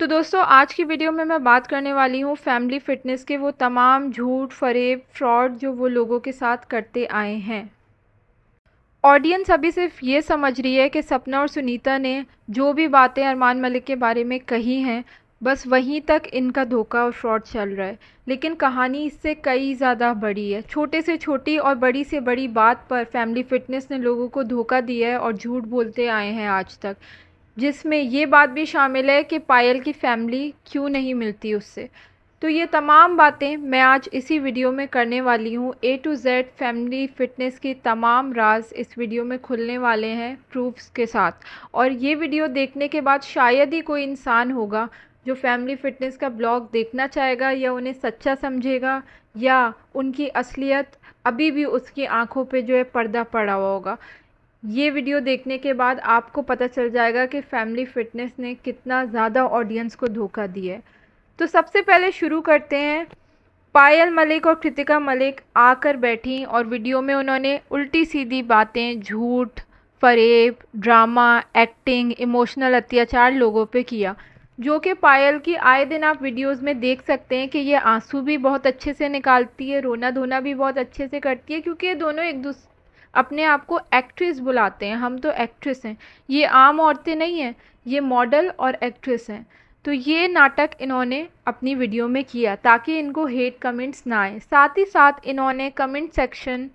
तो दोस्तों आज की वीडियो में मैं बात करने वाली हूँ फैमिली फ़िटनेस के वो तमाम झूठ फरेब फ्रॉड जो वो लोगों के साथ करते आए हैं ऑडियंस अभी सिर्फ ये समझ रही है कि सपना और सुनीता ने जो भी बातें अरमान मलिक के बारे में कही हैं बस वहीं तक इनका धोखा और फ्रॉड चल रहा है लेकिन कहानी इससे कई ज़्यादा बड़ी है छोटे से छोटी और बड़ी से बड़ी बात पर फैमिली फिटनेस ने लोगों को धोखा दिया है और झूठ बोलते आए हैं आज तक जिसमें ये बात भी शामिल है कि पायल की फ़ैमिली क्यों नहीं मिलती उससे तो ये तमाम बातें मैं आज इसी वीडियो में करने वाली हूँ A to Z family fitness की तमाम राज इस वीडियो में खुलने वाले हैं प्रूफ्स के साथ और ये वीडियो देखने के बाद शायद ही कोई इंसान होगा जो फैमिली फ़िटनेस का ब्लॉग देखना चाहेगा या उन्हें सच्चा समझेगा या उनकी असलियत अभी भी उसकी आंखों पे जो है पर्दा पड़ा हुआ होगा ये वीडियो देखने के बाद आपको पता चल जाएगा कि फैमिली फ़िटनेस ने कितना ज़्यादा ऑडियंस को धोखा दिया है तो सबसे पहले शुरू करते हैं पायल मलिक और कृतिका मलिक आकर बैठी और वीडियो में उन्होंने उल्टी सीधी बातें झूठ फरेब ड्रामा एक्टिंग इमोशनल अत्याचार लोगों पे किया जो कि पायल की आए दिन आप वीडियोस में देख सकते हैं कि ये आंसू भी बहुत अच्छे से निकालती है रोना धोना भी बहुत अच्छे से करती है क्योंकि ये दोनों एक दूसरे अपने आप को एक्ट्रेस बुलाते हैं हम तो एक्ट्रेस हैं ये आम औरतें नहीं हैं ये मॉडल और एक्ट्रेस हैं तो ये नाटक इन्होंने अपनी वीडियो में किया ताकि इनको हेट कमेंट्स ना आए साथ ही साथ इन्होंने कमेंट सेक्शन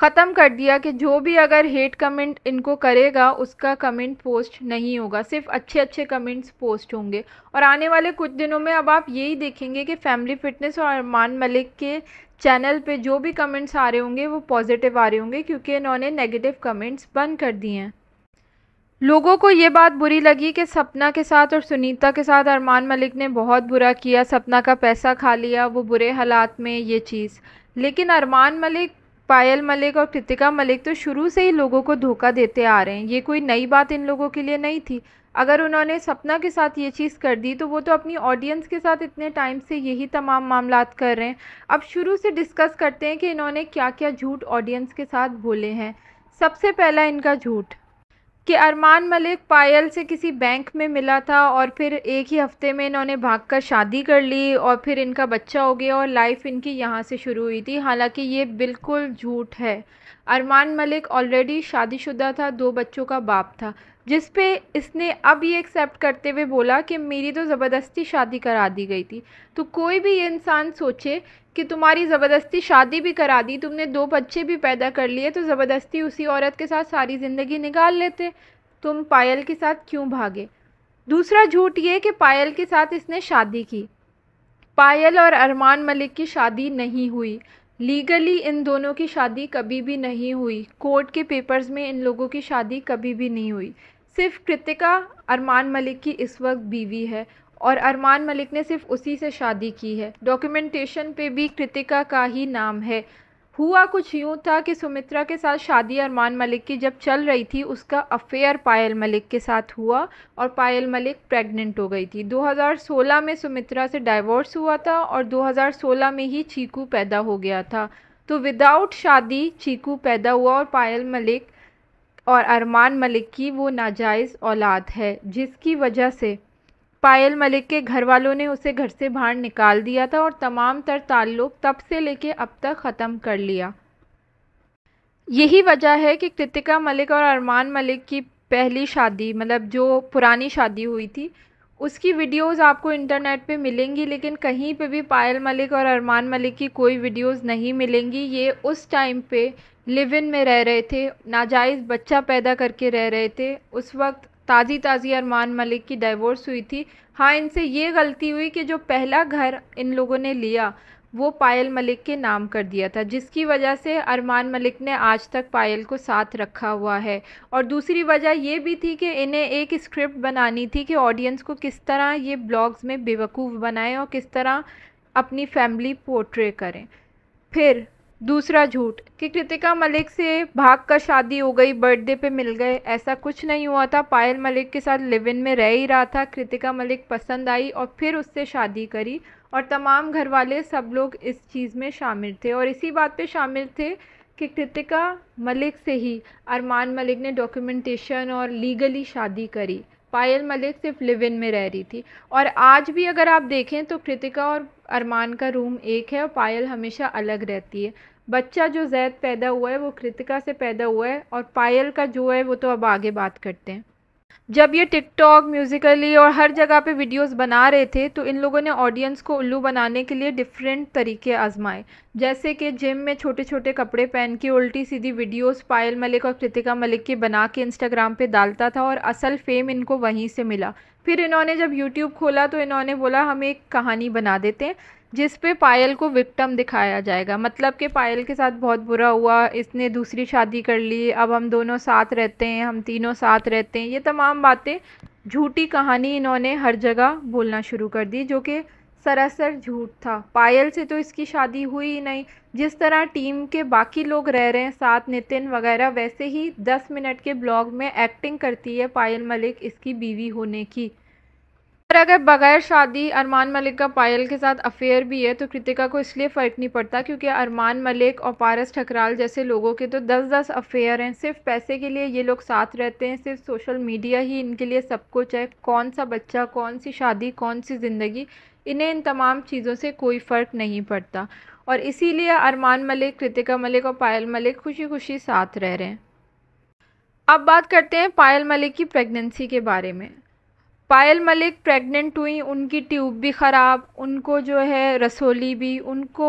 ख़त्म कर दिया कि जो भी अगर हेट कमेंट इनको करेगा उसका कमेंट पोस्ट नहीं होगा सिर्फ अच्छे अच्छे कमेंट्स पोस्ट होंगे और आने वाले कुछ दिनों में अब आप यही देखेंगे कि फैमिली फिटनेस और अरमान मलिक के चैनल पे जो भी कमेंट्स आ रहे होंगे वो पॉजिटिव आ रहे होंगे क्योंकि इन्होंने नेगेटिव कमेंट्स बंद कर दिए हैं लोगों को ये बात बुरी लगी कि सपना के साथ और सुनीता के साथ अरमान मलिक ने बहुत बुरा किया सपना का पैसा खा लिया वो बुरे हालात में ये चीज़ लेकिन अरमान मलिक पायल मलिक और कृतिका मलिक तो शुरू से ही लोगों को धोखा देते आ रहे हैं ये कोई नई बात इन लोगों के लिए नहीं थी अगर उन्होंने सपना के साथ ये चीज़ कर दी तो वो तो अपनी ऑडियंस के साथ इतने टाइम से यही तमाम मामला कर रहे हैं अब शुरू से डिस्कस करते हैं कि इन्होंने क्या क्या झूठ ऑडियंस के साथ बोले हैं सबसे पहला इनका झूठ कि अरमान मलिक पायल से किसी बैंक में मिला था और फिर एक ही हफ्ते में इन्होंने भागकर शादी कर ली और फिर इनका बच्चा हो गया और लाइफ इनकी यहाँ से शुरू हुई थी हालांकि ये बिल्कुल झूठ है अरमान मलिक ऑलरेडी शादीशुदा था दो बच्चों का बाप था जिस पे इसने अब ये एक्सेप्ट करते हुए बोला कि मेरी तो ज़बरदस्ती शादी करा दी गई थी तो कोई भी ये इंसान सोचे कि तुम्हारी ज़बरदस्ती शादी भी करा दी तुमने दो बच्चे भी पैदा कर लिए तो ज़बरदस्ती उसी औरत के साथ सारी ज़िंदगी निकाल लेते तुम पायल के साथ क्यों भागे दूसरा झूठ ये कि पायल के साथ इसने शादी की पायल और अरमान मलिक की शादी नहीं हुई लीगली इन दोनों की शादी कभी भी नहीं हुई कोर्ट के पेपर्स में इन लोगों की शादी कभी भी नहीं हुई सिर्फ कृतिका अरमान मलिक की इस वक्त बीवी है और अरमान मलिक ने सिर्फ उसी से शादी की है डॉक्यूमेंटेशन पे भी कृतिका का ही नाम है हुआ कुछ यूँ था कि सुमित्रा के साथ शादी अरमान मलिक की जब चल रही थी उसका अफेयर पायल मलिक के साथ हुआ और पायल मलिक प्रेग्नेंट हो गई थी 2016 में सुमित्रा से डाइवोर्स हुआ था और 2016 में ही चीकू पैदा हो गया था तो विदाउट शादी चीकू पैदा हुआ और पायल मलिक और अरमान मलिक की वो नाजायज़ औलाद है जिसकी वजह से पायल मलिक के घर वालों ने उसे घर से बाहर निकाल दिया था और तमाम तर ताल्लुक तब से लेके अब तक ख़त्म कर लिया यही वजह है कि कृतिका मलिक और अरमान मलिक की पहली शादी मतलब जो पुरानी शादी हुई थी उसकी वीडियोस आपको इंटरनेट पे मिलेंगी लेकिन कहीं पे भी पायल मलिक और अरमान मलिक की कोई वीडियोस नहीं मिलेंगी ये उस टाइम पे लिव इन में रह रहे थे नाजायज़ बच्चा पैदा करके रह रहे थे उस वक्त ताज़ी ताज़ी अरमान मलिक की डाइवोर्स हुई थी हाँ इनसे ये गलती हुई कि जो पहला घर इन लोगों ने लिया वो पायल मलिक के नाम कर दिया था जिसकी वजह से अरमान मलिक ने आज तक पायल को साथ रखा हुआ है और दूसरी वजह ये भी थी कि इन्हें एक स्क्रिप्ट बनानी थी कि ऑडियंस को किस तरह ये ब्लॉग्स में बेवकूफ़ बनाएं और किस तरह अपनी फैमिली पोर्ट्रे करें फिर दूसरा झूठ कि कृतिका मलिक से भाग कर शादी हो गई बर्थडे पे मिल गए ऐसा कुछ नहीं हुआ था पायल मलिक के साथ लिव इन में रह ही रहा था कृतिका मलिक पसंद आई और फिर उससे शादी करी और तमाम घर वाले सब लोग इस चीज़ में शामिल थे और इसी बात पे शामिल थे कि कृतिका मलिक से ही अरमान मलिक ने डॉक्यूमेंटेशन और लीगली शादी करी पायल मलिक सिर्फ लिव इन में रह रही थी और आज भी अगर आप देखें तो कृतिका और अरमान का रूम एक है और पायल हमेशा अलग रहती है बच्चा जो जैद पैदा हुआ है वो कृतिका से पैदा हुआ है और पायल का जो है वो तो अब आगे बात करते हैं जब ये टिकटॉक म्यूज़िकली और हर जगह पे वीडियोस बना रहे थे तो इन लोगों ने ऑडियंस को उल्लू बनाने के लिए डिफरेंट तरीके आजमाए जैसे कि जिम में छोटे छोटे कपड़े पहन के उल्टी सीधी वीडियोस पायल मलिक और कृतिका मलिक के बना के इंस्टाग्राम पे डालता था और असल फेम इनको वहीं से मिला फिर इन्होंने जब यूट्यूब खोला तो इन्होंने बोला हम एक कहानी बना देते हैं जिस पे पायल को विक्टम दिखाया जाएगा मतलब कि पायल के साथ बहुत बुरा हुआ इसने दूसरी शादी कर ली अब हम दोनों साथ रहते हैं हम तीनों साथ रहते हैं ये तमाम बातें झूठी कहानी इन्होंने हर जगह बोलना शुरू कर दी जो कि सरासर झूठ था पायल से तो इसकी शादी हुई ही नहीं जिस तरह टीम के बाकी लोग रह रहे हैं साथ नितिन वगैरह वैसे ही दस मिनट के ब्लॉग में एक्टिंग करती है पायल मलिक इसकी बीवी होने की पर अगर बगैर शादी अरमान मलिक का पायल के साथ अफेयर भी है तो कृतिका को इसलिए फ़र्क नहीं पड़ता क्योंकि अरमान मलिक और पारस ठकराल जैसे लोगों के तो दस दस अफेयर हैं सिर्फ पैसे के लिए ये लोग साथ रहते हैं सिर्फ सोशल मीडिया ही इनके लिए सब कुछ है कौन सा बच्चा कौन सी शादी कौन सी ज़िंदगी इन्हें इन तमाम चीज़ों से कोई फ़र्क नहीं पड़ता और इसीलिए अरमान मलिक कृतिका मलिक और पायल मलिक खुशी खुशी साथ रह रहे हैं अब बात करते हैं पायल मलिक की प्रेगनेंसी के बारे में पायल मलिक प्रेग्नेंट हुई उनकी ट्यूब भी ख़राब उनको जो है रसोली भी उनको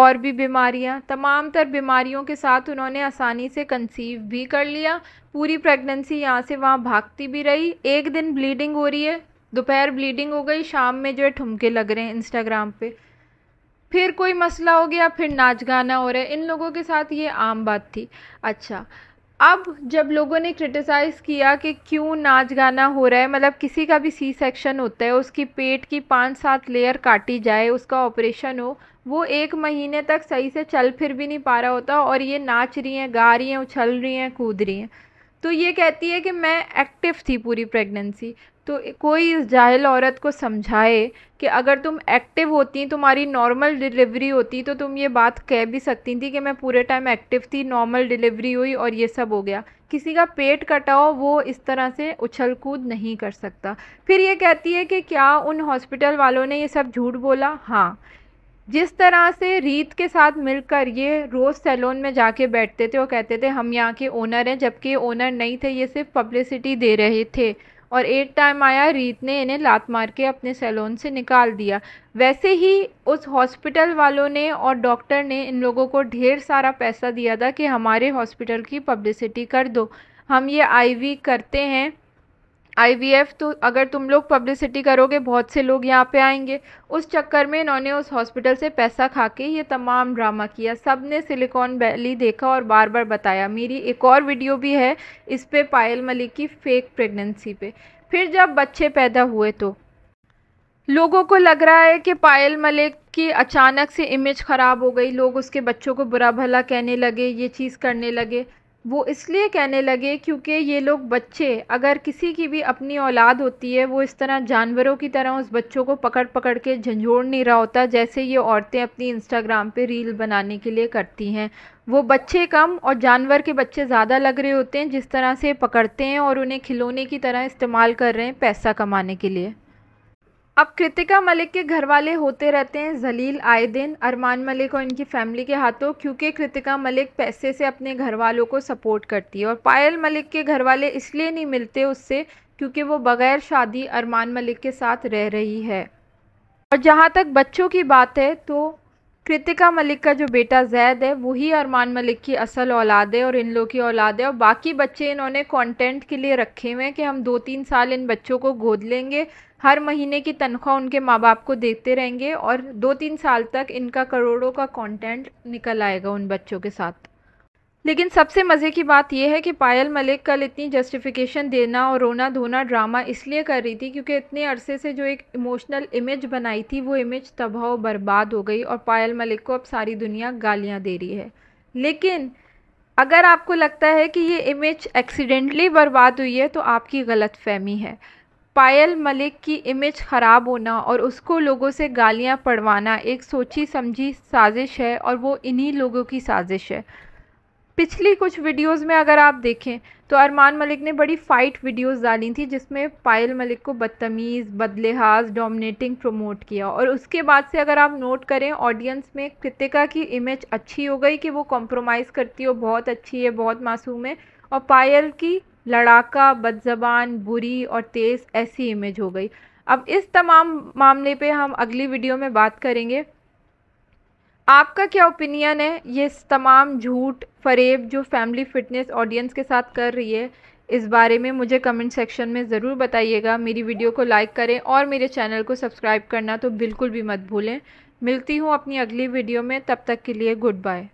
और भी बीमारियां तमाम तर बीमारियों के साथ उन्होंने आसानी से कंसीव भी कर लिया पूरी प्रेगनेंसी यहाँ से वहाँ भागती भी रही एक दिन ब्लीडिंग हो रही है दोपहर ब्लीडिंग हो गई शाम में जो है ठुमके लग रहे हैं इंस्टाग्राम पे फिर कोई मसला हो गया फिर नाच गाना हो रहा है इन लोगों के साथ ये आम बात थी अच्छा अब जब लोगों ने क्रिटिसाइज़ किया कि क्यों नाच गाना हो रहा है मतलब किसी का भी सी सेक्शन होता है उसकी पेट की पाँच सात लेयर काटी जाए उसका ऑपरेशन हो वो एक महीने तक सही से चल फिर भी नहीं पा रहा होता और ये नाच रही हैं गा रही हैं उछल रही हैं कूद रही हैं तो ये कहती है कि मैं एक्टिव थी पूरी प्रेगनेंसी तो कोई इस जाहिल औरत को समझाए कि अगर तुम एक्टिव होती तुम्हारी नॉर्मल डिलीवरी होती तो तुम ये बात कह भी सकती थी कि मैं पूरे टाइम एक्टिव थी नॉर्मल डिलीवरी हुई और ये सब हो गया किसी का पेट कटाओ वो इस तरह से उछल कूद नहीं कर सकता फिर ये कहती है कि क्या उन हॉस्पिटल वालों ने ये सब झूठ बोला हाँ जिस तरह से रीत के साथ मिलकर ये रोज़ सैलून में जाके बैठते थे और कहते थे हम यहाँ के ओनर हैं जबकि ओनर नहीं थे ये सिर्फ पब्लिसिटी दे रहे थे और एक टाइम आया रीत ने इन्हें लात मार के अपने सैलून से निकाल दिया वैसे ही उस हॉस्पिटल वालों ने और डॉक्टर ने इन लोगों को ढेर सारा पैसा दिया था कि हमारे हॉस्पिटल की पब्लिसिटी कर दो हम ये आईवी करते हैं आईवीएफ तो अगर तुम लोग पब्लिसिटी करोगे बहुत से लोग यहाँ पे आएंगे उस चक्कर में इन्होंने उस हॉस्पिटल से पैसा खा के ये तमाम ड्रामा किया सब ने सिलिकॉन वैली देखा और बार बार बताया मेरी एक और वीडियो भी है इस पर पायल मलिक की फेक प्रेगनेंसी पे फिर जब बच्चे पैदा हुए तो लोगों को लग रहा है कि पायल मलिक की अचानक से इमेज ख़राब हो गई लोग उसके बच्चों को बुरा भला कहने लगे ये चीज़ करने लगे वो इसलिए कहने लगे क्योंकि ये लोग बच्चे अगर किसी की भी अपनी औलाद होती है वो इस तरह जानवरों की तरह उस बच्चों को पकड़ पकड़ के झंझोड़ नहीं रहा होता जैसे ये औरतें अपनी इंस्टाग्राम पे रील बनाने के लिए करती हैं वो बच्चे कम और जानवर के बच्चे ज़्यादा लग रहे होते हैं जिस तरह से पकड़ते हैं और उन्हें खिलौने की तरह इस्तेमाल कर रहे हैं पैसा कमाने के लिए अब कृतिका मलिक के घर वाले होते रहते हैं जलील आए दिन अरमान मलिक और इनकी फैमिली के हाथों क्योंकि कृतिका मलिक पैसे से अपने घर वालों को सपोर्ट करती है और पायल मलिक के घर वाले इसलिए नहीं मिलते उससे क्योंकि वो बगैर शादी अरमान मलिक के साथ रह रही है और जहाँ तक बच्चों की बात है तो कृतिका मलिक का जो बेटा जैद है वही अरमान मलिक की असल औलाद है और इन लोग की औलाद है और बाकी बच्चे इन्होंने कंटेंट के लिए रखे हुए हैं कि हम दो तीन साल इन बच्चों को गोद लेंगे हर महीने की तनख्वाह उनके माँ बाप को देते रहेंगे और दो तीन साल तक इनका करोड़ों का कंटेंट निकल आएगा उन बच्चों के साथ लेकिन सबसे मज़े की बात यह है कि पायल मलिक कल इतनी जस्टिफिकेशन देना और रोना धोना ड्रामा इसलिए कर रही थी क्योंकि इतने अरसे से जो एक इमोशनल इमेज बनाई थी वो इमेज तबाह बर्बाद हो गई और पायल मलिक को अब सारी दुनिया गालियाँ दे रही है लेकिन अगर आपको लगता है कि ये इमेज एक्सीडेंटली बर्बाद हुई है तो आपकी गलत फहमी है पायल मलिक की इमेज ख़राब होना और उसको लोगों से गालियां पड़वाना एक सोची समझी साजिश है और वो इन्हीं लोगों की साजिश है पिछली कुछ वीडियोस में अगर आप देखें तो अरमान मलिक ने बड़ी फ़ाइट वीडियोस डाली थी जिसमें पायल मलिक को बदतमीज़ बदलेहाज डोमिनेटिंग प्रमोट किया और उसके बाद से अगर आप नोट करें ऑडियंस में कृतिका की इमेज अच्छी हो गई कि वो कॉम्प्रोमाइज़ करती हो बहुत अच्छी है बहुत मासूम है और पायल की लड़ाका बदजबान बुरी और तेज़ ऐसी इमेज हो गई अब इस तमाम मामले पे हम अगली वीडियो में बात करेंगे आपका क्या ओपिनियन है ये तमाम झूठ फरेब जो फैमिली फिटनेस ऑडियंस के साथ कर रही है इस बारे में मुझे कमेंट सेक्शन में ज़रूर बताइएगा मेरी वीडियो को लाइक करें और मेरे चैनल को सब्सक्राइब करना तो बिल्कुल भी मत भूलें मिलती हूँ अपनी अगली वीडियो में तब तक के लिए गुड बाय